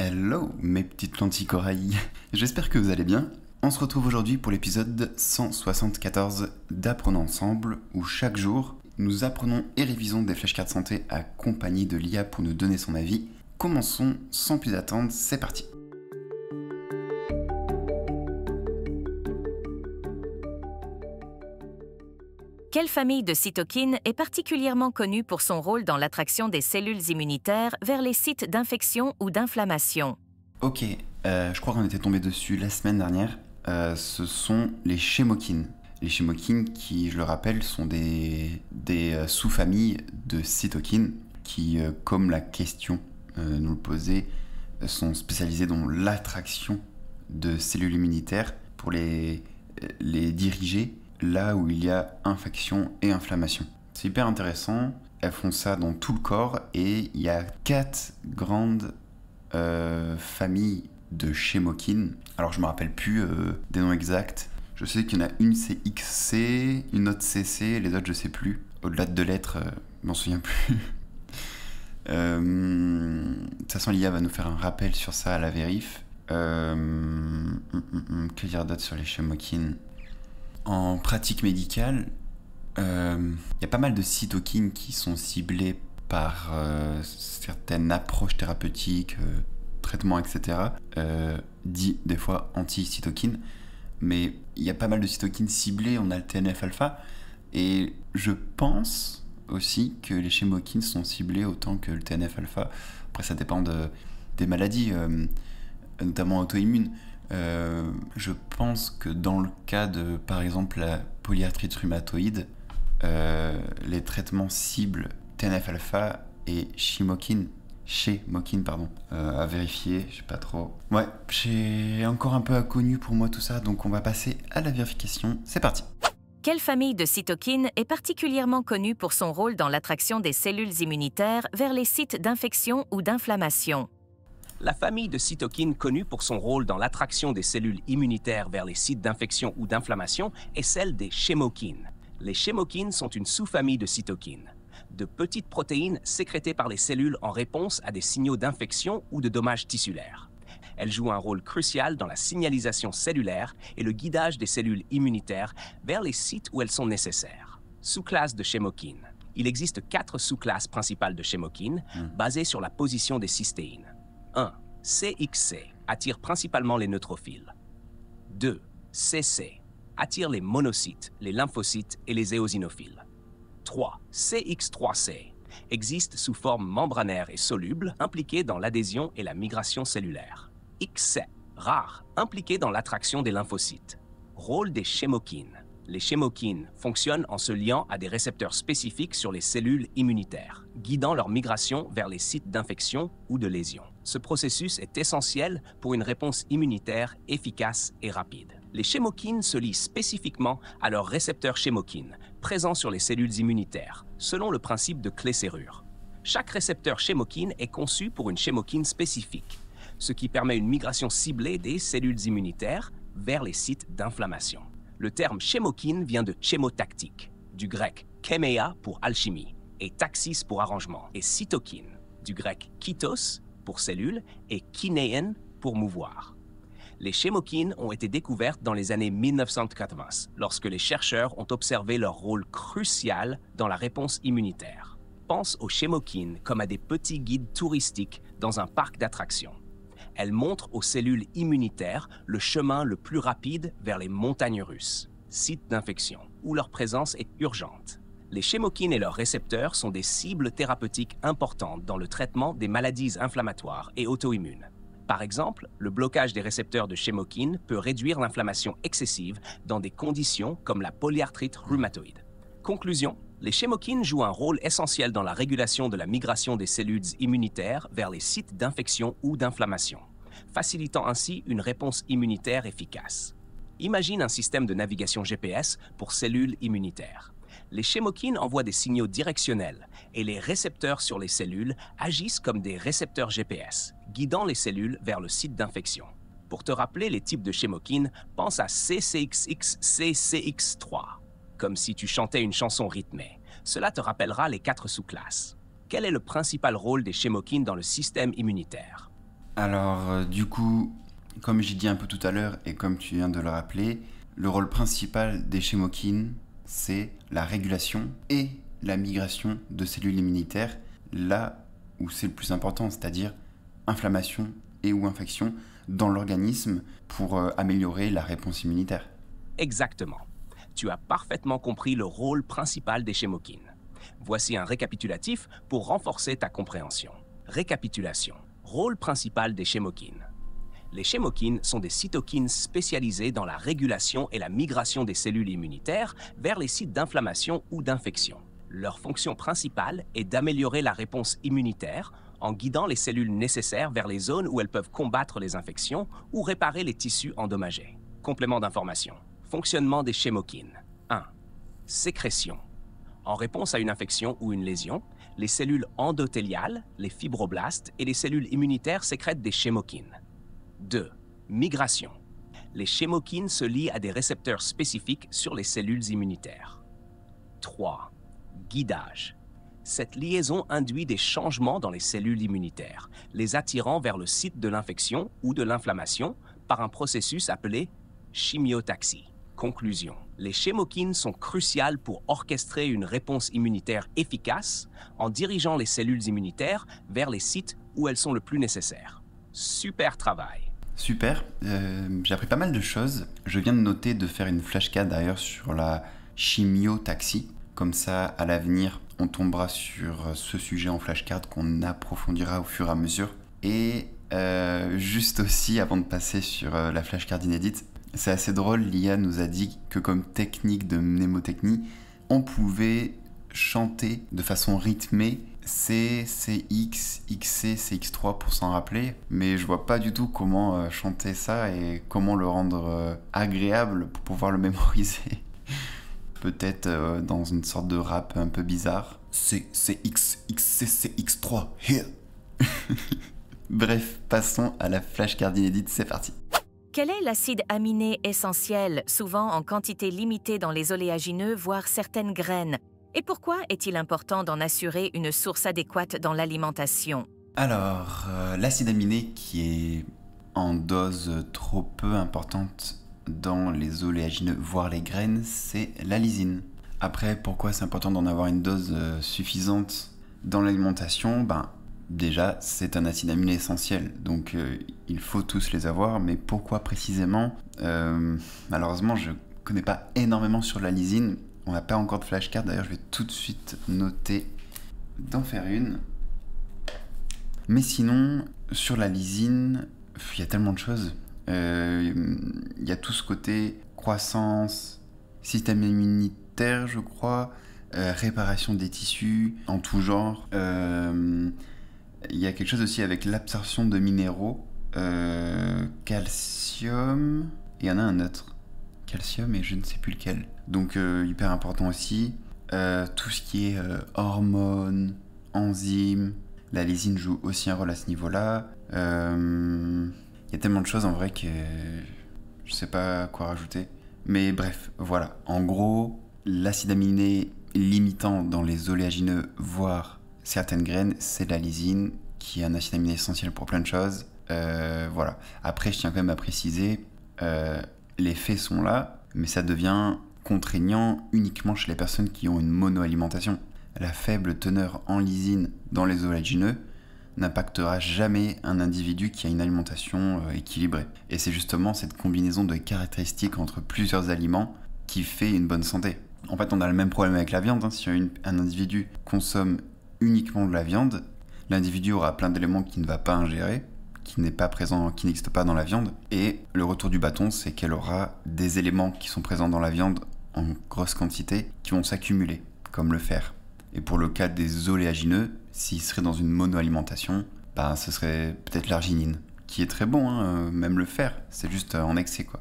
Hello mes petites lentilles corail, j'espère que vous allez bien. On se retrouve aujourd'hui pour l'épisode 174 d'Apprenons ensemble où chaque jour nous apprenons et révisons des flashcards santé compagnie de l'IA pour nous donner son avis. Commençons sans plus attendre, c'est parti. Quelle famille de cytokines est particulièrement connue pour son rôle dans l'attraction des cellules immunitaires vers les sites d'infection ou d'inflammation Ok, euh, je crois qu'on était tombé dessus la semaine dernière. Euh, ce sont les chémokines. Les chémokines, qui, je le rappelle, sont des, euh, sous-familles de cytokines qui, comme la question nous le posait, sont spécialisées dans l'attraction de cellules immunitaires pour les, les diriger là où il y a infection et inflammation. C'est hyper intéressant. Elles font ça dans tout le corps et il y a quatre grandes euh, familles de chémokines. Alors je me rappelle plus euh, des noms exacts. Je sais qu'il y en a une c'est XC, une autre CC, les autres je sais plus. Au-delà de deux lettres, euh, m'en souviens plus. de toute façon, l'IA va nous faire un rappel sur ça à la vérif. Hum, hum, hum, que dire d'autre sur les chémokines en pratique médicale, il euh, y a pas mal de cytokines qui sont ciblées par euh, certaines approches thérapeutiques, euh, traitements, etc., dit des fois anti-cytokines, mais il y a pas mal de cytokines ciblées, on a le TNF-alpha, et je pense aussi que les chémoquines sont ciblées autant que le TNF-alpha. Après, ça dépend de, des maladies, notamment auto-immunes. Euh, je pense que dans le cas de, par exemple, la polyarthrite rhumatoïde, euh, les traitements cibles TNF-alpha et chimokine, chez pardon, euh, à vérifier, je sais pas trop. Ouais, j'ai encore un peu inconnu pour moi tout ça, donc on va passer à la vérification. C'est parti Quelle famille de cytokines est particulièrement connue pour son rôle dans l'attraction des cellules immunitaires vers les sites d'infection ou d'inflammation la famille de cytokines connue pour son rôle dans l'attraction des cellules immunitaires vers les sites d'infection ou d'inflammation est celle des chémokines. Les chémokines sont une sous-famille de cytokines, de petites protéines sécrétées par les cellules en réponse à des signaux d'infection ou de dommages tissulaires. Elles jouent un rôle crucial dans la signalisation cellulaire et le guidage des cellules immunitaires vers les sites où elles sont nécessaires. Sous-classe de chémokines. Il existe quatre sous-classes principales de chémokines, hmm. basées sur la position des cystéines. 1. CXC attire principalement les neutrophiles. 2. CC attire les monocytes, les lymphocytes et les éosinophiles. 3. CX3C existe sous forme membranaire et soluble, impliquée dans l'adhésion et la migration cellulaire. XC, rare, impliqué dans l'attraction des lymphocytes. Rôle des chémokines. Les chémokines fonctionnent en se liant à des récepteurs spécifiques sur les cellules immunitaires, guidant leur migration vers les sites d'infection ou de lésion. Ce processus est essentiel pour une réponse immunitaire efficace et rapide. Les chémokines se lient spécifiquement à leurs récepteurs chémokines, présents sur les cellules immunitaires, selon le principe de clé-serrure. Chaque récepteur chémokine est conçu pour une chémokine spécifique, ce qui permet une migration ciblée des cellules immunitaires vers les sites d'inflammation. Le terme chémokine vient de chémotactique, du grec kemea pour alchimie et taxis pour arrangement, et cytokine, du grec kytos pour cellules et kinéen » pour mouvoir. Les chémokines ont été découvertes dans les années 1980, lorsque les chercheurs ont observé leur rôle crucial dans la réponse immunitaire. Pense aux chémokines comme à des petits guides touristiques dans un parc d'attractions. Elles montrent aux cellules immunitaires le chemin le plus rapide vers les montagnes russes, sites d'infection, où leur présence est urgente les chémokines et leurs récepteurs sont des cibles thérapeutiques importantes dans le traitement des maladies inflammatoires et auto-immunes. Par exemple, le blocage des récepteurs de chémoquines peut réduire l'inflammation excessive dans des conditions comme la polyarthrite rhumatoïde. Conclusion, les chémokines jouent un rôle essentiel dans la régulation de la migration des cellules immunitaires vers les sites d'infection ou d'inflammation, facilitant ainsi une réponse immunitaire efficace. Imagine un système de navigation GPS pour cellules immunitaires les chémokines envoient des signaux directionnels et les récepteurs sur les cellules agissent comme des récepteurs GPS, guidant les cellules vers le site d'infection. Pour te rappeler les types de chémokines, pense à CCXXCCX3, comme si tu chantais une chanson rythmée. Cela te rappellera les quatre sous-classes. Quel est le principal rôle des chémokines dans le système immunitaire Alors, euh, du coup, comme j'ai dit un peu tout à l'heure et comme tu viens de le rappeler, le rôle principal des chémokines, c'est la régulation et la migration de cellules immunitaires là où c'est le plus important, c'est-à-dire inflammation et ou infection dans l'organisme pour euh, améliorer la réponse immunitaire. Exactement. Tu as parfaitement compris le rôle principal des chémokines. Voici un récapitulatif pour renforcer ta compréhension. Récapitulation. Rôle principal des chémokines. Les chémokines sont des cytokines spécialisées dans la régulation et la migration des cellules immunitaires vers les sites d'inflammation ou d'infection. Leur fonction principale est d'améliorer la réponse immunitaire en guidant les cellules nécessaires vers les zones où elles peuvent combattre les infections ou réparer les tissus endommagés. Complément d'information. Fonctionnement des chémokines. 1. Sécrétion. En réponse à une infection ou une lésion, les cellules endothéliales, les fibroblastes et les cellules immunitaires sécrètent des chémokines. 2. Migration. Les chémokines se lient à des récepteurs spécifiques sur les cellules immunitaires. 3. Guidage. Cette liaison induit des changements dans les cellules immunitaires, les attirant vers le site de l'infection ou de l'inflammation par un processus appelé chimiotaxie. Conclusion. Les chémokines sont cruciales pour orchestrer une réponse immunitaire efficace en dirigeant les cellules immunitaires vers les sites où elles sont le plus nécessaires. Super travail Super, euh, j'ai appris pas mal de choses. Je viens de noter de faire une flashcard d'ailleurs sur la chimio-taxi. Comme ça, à l'avenir, on tombera sur euh, ce sujet en flashcard qu'on approfondira au fur et à mesure. Et euh, juste aussi, avant de passer sur la flashcard inédite, c'est assez drôle, l'IA nous a dit que comme technique de mnémotechnie, on pouvait chanter de façon rythmée C, c c CX3 pour s'en rappeler, mais je vois pas du tout comment euh, chanter ça et comment le rendre euh, agréable pour pouvoir le mémoriser. Peut-être euh, dans une sorte de rap un peu bizarre. C, CX, c CX3, Bref, passons à la flash inédite, c'est parti. Quel est l'acide aminé essentiel, souvent en quantité limitée dans les oléagineux, voire certaines graines et pourquoi est-il important d'en assurer une source adéquate dans l'alimentation Alors, euh, l'acide aminé qui est en dose trop peu importante dans les oléagineux, voire les graines, c'est la lysine. Après, pourquoi c'est important d'en avoir une dose euh, suffisante dans l'alimentation Ben, déjà, c'est un acide aminé essentiel, donc euh, il faut tous les avoir, mais pourquoi précisément Malheureusement, je ne connais pas énormément sur la lysine, on n'a pas encore de flashcard, d'ailleurs je vais tout de suite noter d'en faire une. Mais sinon, sur la lysine, il y a tellement de choses. Euh, il y a tout ce côté croissance, système immunitaire, je crois, euh, réparation des tissus en tout genre. Euh, il y a quelque chose aussi avec l'absorption de minéraux, calcium, et il y en a un autre calcium et je ne sais plus lequel. Donc euh, hyper important aussi. Euh, tout ce qui est hormone euh, hormones, enzymes, la lysine joue aussi un rôle à ce niveau-là. Il y a tellement de choses en vrai que je ne sais pas quoi rajouter. Mais bref, voilà. En gros, l'acide aminé limitant dans les oléagineux, voire certaines graines, c'est la lysine, qui est un acide aminé essentiel pour plein de choses. voilà. Après, je tiens quand même à préciser, les faits sont là, mais ça devient contraignant uniquement chez les personnes qui ont une monoalimentation. La faible teneur en lysine dans les oléagineux n'impactera jamais un individu qui a une alimentation euh, équilibrée. Et c'est justement cette combinaison de caractéristiques entre plusieurs aliments qui fait une bonne santé. En fait, on a le même problème avec la viande. Hein. Si un individu consomme uniquement de la viande, l'individu aura plein d'éléments qu'il ne va pas ingérer, qui n'est pas présent, qui n'existe pas dans la viande. Et le retour du bâton, c'est qu'elle aura des éléments qui sont présents dans la viande en grosse quantité qui vont s'accumuler, comme le fer. Et pour le cas des oléagineux, s'ils seraient dans une monoalimentation, bah, ce serait peut-être l'arginine, qui est très bon, hein, euh, même le fer, c'est juste euh, en excès quoi.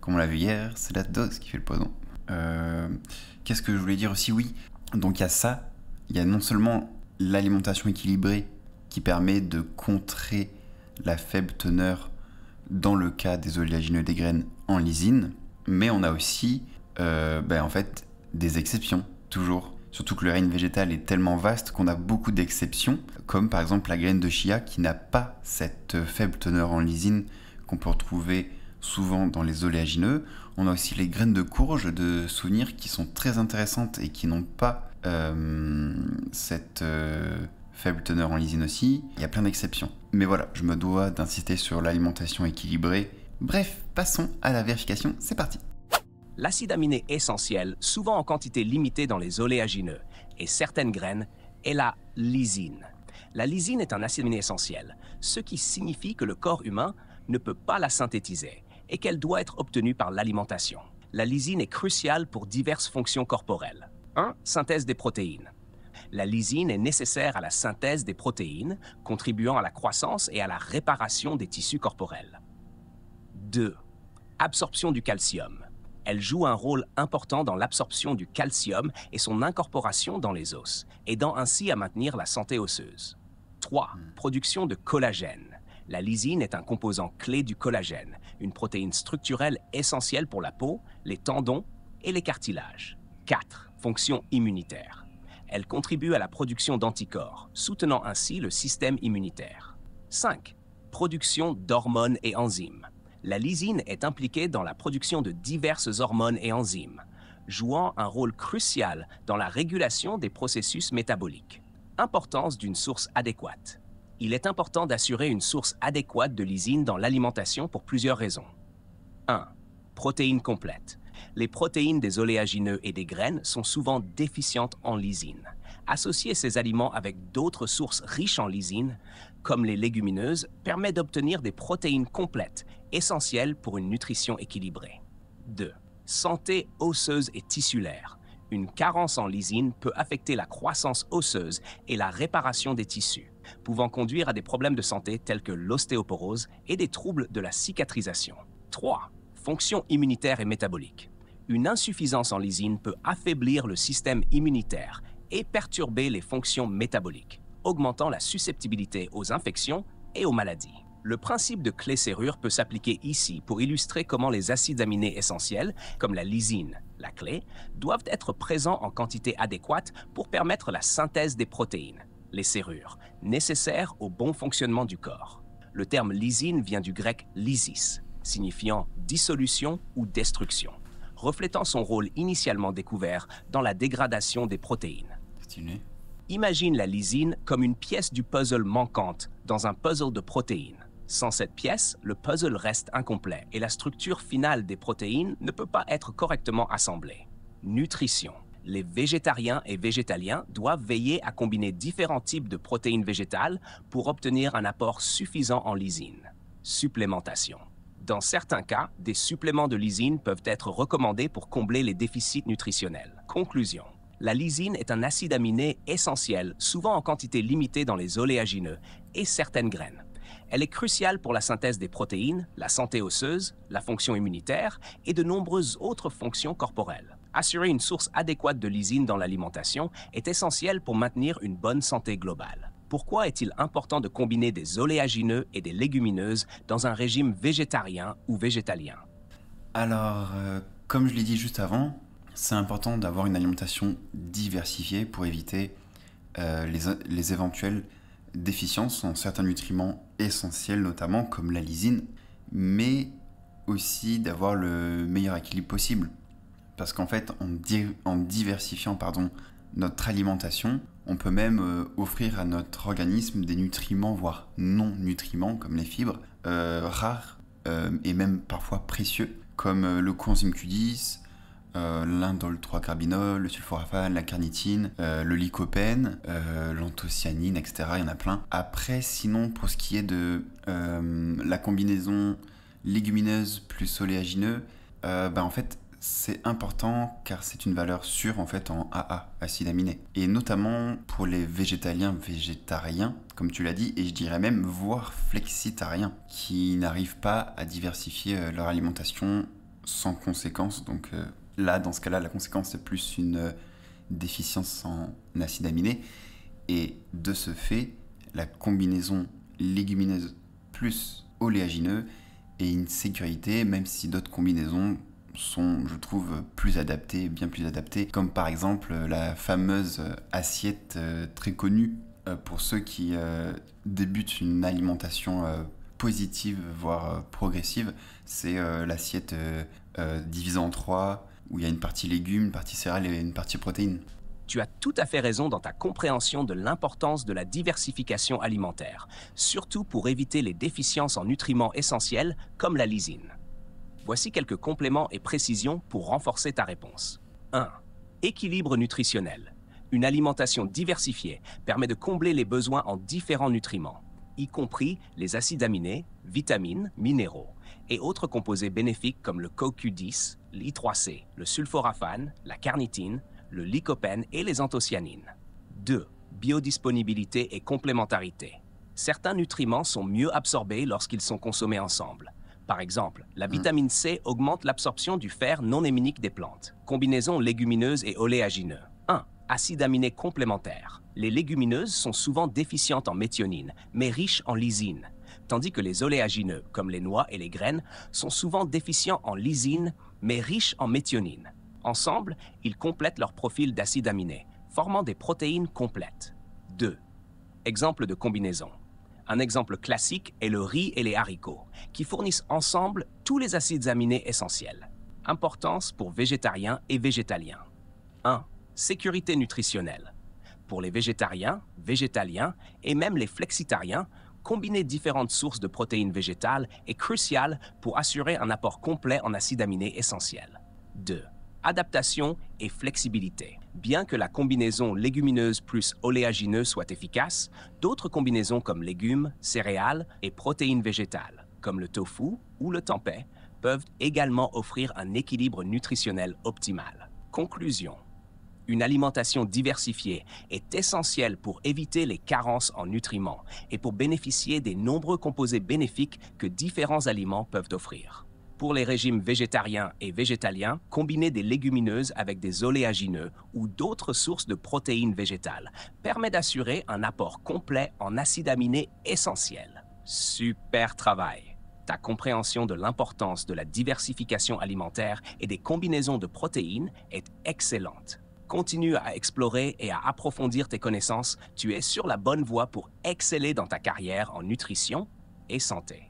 Comme on l'a vu hier, c'est la dose qui fait le poison. Euh, qu'est-ce que je voulais dire aussi Oui, donc il y a ça, il y a non seulement l'alimentation équilibrée qui permet de contrer la faible teneur dans le cas des oléagineux des graines en lysine, mais on a aussi euh, ben, en fait des exceptions toujours. Surtout que le règne végétal est tellement vaste qu'on a beaucoup d'exceptions, comme par exemple la graine de chia qui n'a pas cette faible teneur en lysine qu'on peut retrouver souvent dans les oléagineux. On a aussi les graines de courge de souvenirs qui sont très intéressantes et qui n'ont pas euh, cette euh, faible teneur en lysine aussi. Il y a plein d'exceptions. Mais voilà, je me dois d'insister sur l'alimentation équilibrée. Bref, passons à la vérification, c'est parti. L'acide aminé essentiel, souvent en quantité limitée dans les oléagineux et certaines graines, est la lysine. La lysine est un acide aminé essentiel, ce qui signifie que le corps humain ne peut pas la synthétiser et qu'elle doit être obtenue par l'alimentation. La lysine est cruciale pour diverses fonctions corporelles. 1. Synthèse des protéines la lysine est nécessaire à la synthèse des protéines, contribuant à la croissance et à la réparation des tissus corporels. 2. Absorption du calcium. Elle joue un rôle important dans l'absorption du calcium et son incorporation dans les os, aidant ainsi à maintenir la santé osseuse. 3. Hmm. Production de collagène. La lysine est un composant clé du collagène, une protéine structurelle essentielle pour la peau, les tendons et les cartilages. 4. Fonction immunitaire. Elle contribue à la production d'anticorps, soutenant ainsi le système immunitaire. 5. Production d'hormones et enzymes. La lysine est impliquée dans la production de diverses hormones et enzymes, jouant un rôle crucial dans la régulation des processus métaboliques. Importance d'une source adéquate. Il est important d'assurer une source adéquate de lysine dans l'alimentation pour plusieurs raisons. 1. Protéines complètes les protéines des oléagineux et des graines sont souvent déficientes en lysine. Associer ces aliments avec d'autres sources riches en lysine, comme les légumineuses, permet d'obtenir des protéines complètes, essentielles pour une nutrition équilibrée. 2. Santé osseuse et tissulaire. Une carence en lysine peut affecter la croissance osseuse et la réparation des tissus, pouvant conduire à des problèmes de santé tels que l'ostéoporose et des troubles de la cicatrisation. 3. Fonction immunitaire et métabolique une insuffisance en lysine peut affaiblir le système immunitaire et perturber les fonctions métaboliques, augmentant la susceptibilité aux infections et aux maladies. Le principe de clé-serrure peut s'appliquer ici pour illustrer comment les acides aminés essentiels, comme la lysine, la clé, doivent être présents en quantité adéquate pour permettre la synthèse des protéines, les serrures, nécessaires au bon fonctionnement du corps. Le terme lysine vient du grec lysis, signifiant dissolution ou destruction reflétant son rôle initialement découvert dans la dégradation des protéines. Imagine la lysine comme une pièce du puzzle manquante dans un puzzle de protéines. Sans cette pièce, le puzzle reste incomplet et la structure finale des protéines ne peut pas être correctement assemblée. Nutrition. Les végétariens et végétaliens doivent veiller à combiner différents types de protéines végétales pour obtenir un apport suffisant en lysine. Supplémentation. Dans certains cas, des suppléments de lysine peuvent être recommandés pour combler les déficits nutritionnels. Conclusion. La lysine est un acide aminé essentiel, souvent en quantité limitée dans les oléagineux et certaines graines. Elle est cruciale pour la synthèse des protéines, la santé osseuse, la fonction immunitaire et de nombreuses autres fonctions corporelles. Assurer une source adéquate de lysine dans l'alimentation est essentiel pour maintenir une bonne santé globale pourquoi est-il important de combiner des oléagineux et des légumineuses dans un régime végétarien ou végétalien Alors, euh, comme je l'ai dit juste avant, c'est important d'avoir une alimentation diversifiée pour éviter euh, les, éventuelles déficiences en certains nutriments essentiels, notamment comme la lysine, mais aussi d'avoir le meilleur équilibre possible. Parce qu'en fait, en, en diversifiant pardon, notre alimentation. On peut même euh, offrir à notre organisme des nutriments, voire non-nutriments, comme les fibres, euh, rares euh, et même parfois précieux, comme le coenzyme Q10, l'indole 3 carbinol, le sulforaphane, la carnitine, le lycopène, l'anthocyanine, etc. Il y en a plein. Après, sinon, pour ce qui est de la combinaison légumineuse plus oléagineux, bah, en fait, c'est important car c'est une valeur sûre en fait en AA, acide aminé. Et notamment pour les végétaliens, végétariens, comme tu l'as dit, et je dirais même voire flexitariens, qui n'arrivent pas à diversifier euh, leur alimentation sans conséquence. Donc euh, là, dans ce cas-là, la conséquence c'est plus une euh, déficience en acide aminé. Et de ce fait, la combinaison légumineuse plus oléagineux est une sécurité, même si d'autres combinaisons sont, je trouve, plus adaptés, bien plus adaptés, comme par exemple la fameuse assiette euh, très connue euh, pour ceux qui euh, débutent une alimentation positive, voire progressive, c'est l'assiette divisée en trois, où il y a une partie légumes, une partie céréales et une partie protéines. Tu as tout à fait raison dans ta compréhension de l'importance de la diversification alimentaire, surtout pour éviter les déficiences en nutriments essentiels comme la lysine. Voici quelques compléments et précisions pour renforcer ta réponse. 1. Équilibre nutritionnel. Une alimentation diversifiée permet de combler les besoins en différents nutriments, y compris les acides aminés, vitamines, minéraux et autres composés bénéfiques comme le CoQ10, l'I3C, le sulforaphane, la carnitine, le lycopène et les anthocyanines. 2. Biodisponibilité et complémentarité. Certains nutriments sont mieux absorbés lorsqu'ils sont consommés ensemble, par exemple, la hmm. vitamine C augmente l'absorption du fer non héminique des plantes. Combinaison légumineuse et oléagineux. 1. Acide aminés complémentaire. Les légumineuses sont souvent déficientes en méthionine, mais riches en lysine, tandis que les oléagineux, comme les noix et les graines, sont souvent déficients en lysine, mais riches en méthionine. Ensemble, ils complètent leur profil d'acides aminés, formant des protéines complètes. 2. Exemple de combinaison. Un exemple classique est le riz et les haricots, qui fournissent ensemble tous les acides aminés essentiels. Importance pour végétariens et végétaliens. 1. Sécurité nutritionnelle. Pour les végétariens, végétaliens et même les flexitariens, combiner différentes sources de protéines végétales est crucial pour assurer un apport complet en acides aminés essentiels. 2 adaptation et flexibilité. Bien que la combinaison légumineuse plus oléagineuse soit efficace, d'autres combinaisons comme légumes, céréales et protéines végétales, comme le tofu ou le tempeh, peuvent également offrir un équilibre nutritionnel optimal. Conclusion. Une alimentation diversifiée est essentielle pour éviter les carences en nutriments et pour bénéficier des nombreux composés bénéfiques que différents aliments peuvent offrir. Pour les régimes végétariens et végétaliens, combiner des légumineuses avec des oléagineux ou d'autres sources de protéines végétales permet d'assurer un apport complet en acides aminés essentiels. Super travail ta compréhension de l'importance de la diversification alimentaire et des combinaisons de protéines est excellente. Continue à explorer et à approfondir tes connaissances, tu es sur la bonne voie pour exceller dans ta carrière en nutrition et santé